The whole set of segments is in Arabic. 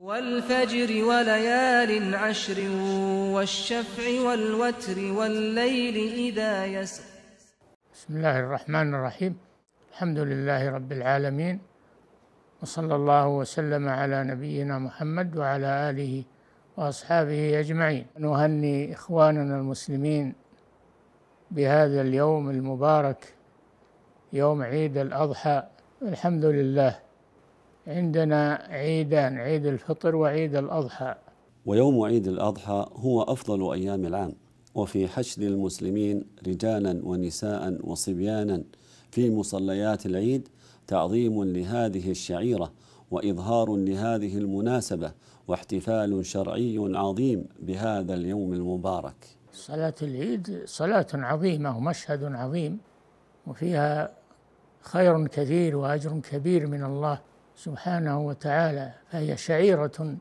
والفجر وليال عشر والشفع والوتر والليل إذا يسر بسم الله الرحمن الرحيم الحمد لله رب العالمين وصلى الله وسلم على نبينا محمد وعلى آله وأصحابه أجمعين نهني إخواننا المسلمين بهذا اليوم المبارك يوم عيد الأضحى الحمد لله عندنا عيدان عيد الفطر وعيد الأضحى ويوم عيد الأضحى هو أفضل أيام العام وفي حشد المسلمين رجالا ونساء وصبيانا في مصليات العيد تعظيم لهذه الشعيرة وإظهار لهذه المناسبة واحتفال شرعي عظيم بهذا اليوم المبارك صلاة العيد صلاة عظيمة ومشهد عظيم وفيها خير كثير وأجر كبير من الله سبحانه وتعالى فهي شعيرة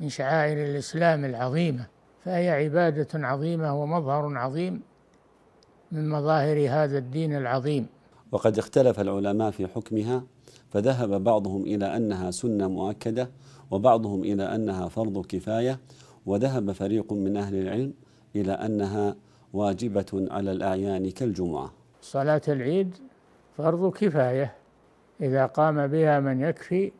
من شعائر الإسلام العظيمة فهي عبادة عظيمة ومظهر عظيم من مظاهر هذا الدين العظيم وقد اختلف العلماء في حكمها فذهب بعضهم إلى أنها سنة مؤكدة وبعضهم إلى أنها فرض كفاية وذهب فريق من أهل العلم إلى أنها واجبة على الأعيان كالجمعة صلاة العيد فرض كفاية إذا قام بها من يكفي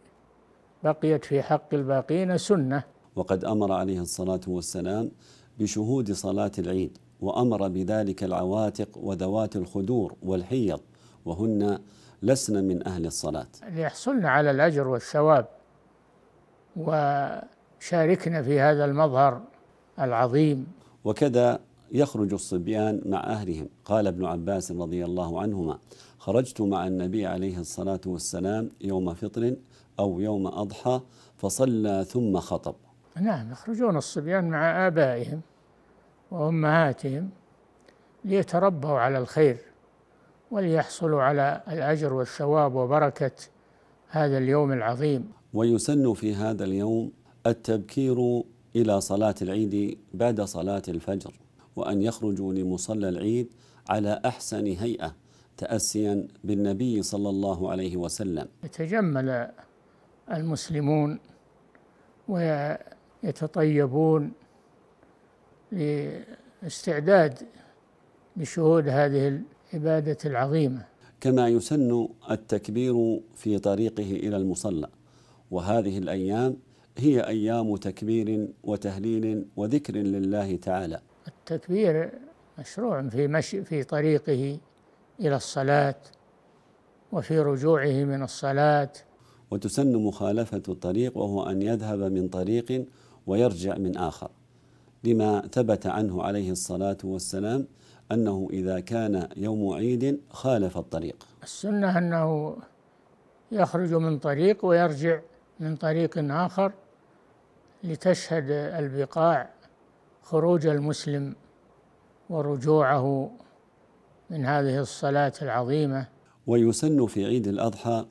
بقيت في حق الباقين سنة وقد أمر عليه الصلاة والسلام بشهود صلاة العيد وأمر بذلك العواتق وذوات الخدور والحيض وهن لسن من أهل الصلاة ليحصلن على الأجر والثواب وشاركنا في هذا المظهر العظيم وكذا يخرج الصبيان مع أهلهم قال ابن عباس رضي الله عنهما خرجت مع النبي عليه الصلاة والسلام يوم فطر أو يوم أضحى فصلى ثم خطب نعم يخرجون الصبيان مع آبائهم وأمهاتهم ليتربوا على الخير وليحصلوا على الأجر والثواب وبركة هذا اليوم العظيم ويسن في هذا اليوم التبكير إلى صلاة العيد بعد صلاة الفجر وأن يخرجوا لمصلى العيد على أحسن هيئة تأسيا بالنبي صلى الله عليه وسلم يتجمل المسلمون ويتطيبون لاستعداد لشهود هذه العبادة العظيمة كما يسن التكبير في طريقه إلى المصلى وهذه الأيام هي أيام تكبير وتهليل وذكر لله تعالى التكبير مشروع في مشي في طريقه إلى الصلاة وفي رجوعه من الصلاة وتسن مخالفة الطريق وهو أن يذهب من طريق ويرجع من آخر لما ثبت عنه عليه الصلاة والسلام أنه إذا كان يوم عيد خالف الطريق السنة أنه يخرج من طريق ويرجع من طريق آخر لتشهد البقاع خروج المسلم ورجوعه من هذه الصلاة العظيمة ويسن في عيد الأضحى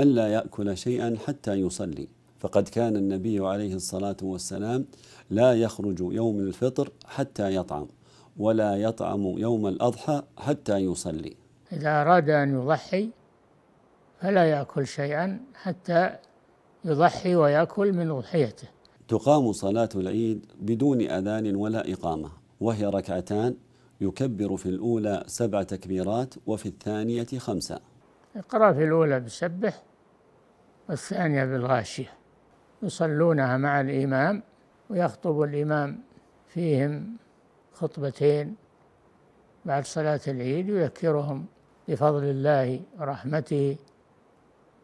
ألا يأكل شيئا حتى يصلي فقد كان النبي عليه الصلاة والسلام لا يخرج يوم الفطر حتى يطعم ولا يطعم يوم الأضحى حتى يصلي إذا أراد أن يضحي فلا يأكل شيئا حتى يضحي ويأكل من أضحيته تقام صلاة العيد بدون أذان ولا إقامة وهي ركعتان يكبر في الأولى سبع تكبيرات وفي الثانية خمسة يقرأ في الأولى بسبح والثانية بالغاشية يصلونها مع الإمام ويخطب الإمام فيهم خطبتين بعد صلاة العيد يذكرهم بفضل الله ورحمته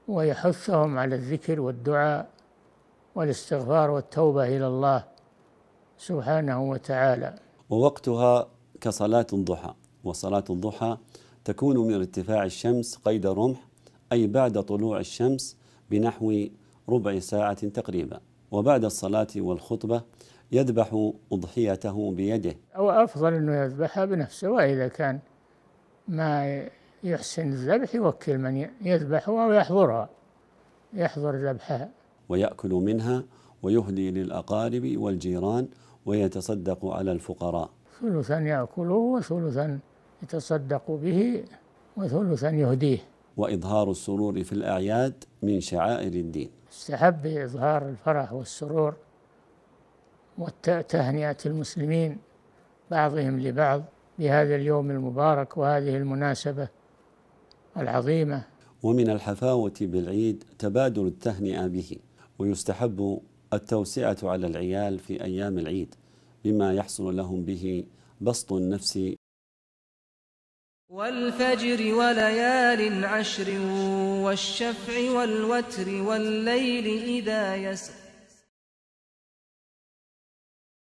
ويحثهم على الذكر والدعاء والاستغفار والتوبة إلى الله سبحانه وتعالى ووقتها كصلاة الضحى وصلاة الضحى تكون من ارتفاع الشمس قيد الرمح أي بعد طلوع الشمس بنحو ربع ساعة تقريبا وبعد الصلاة والخطبة يذبح أضحيته بيده أو أفضل أنه يذبحها بنفسه وإذا كان ما يحسن الذبح يوكل من يذبحها ويحضرها يحضر ذبحها ويأكل منها ويهدي للأقارب والجيران ويتصدق على الفقراء ثلثا يأكله وثلثا يتصدق به وثلثا يهديه وإظهار السرور في الأعياد من شعائر الدين استحب إظهار الفرح والسرور وتهنئة المسلمين بعضهم لبعض بهذا اليوم المبارك وهذه المناسبة العظيمة ومن الحفاوة بالعيد تبادل التهنئة به ويستحب التوسعة على العيال في أيام العيد بما يحصل لهم به بسط النفس والفجر وليال عشر والشفع والوتر والليل إذا يسر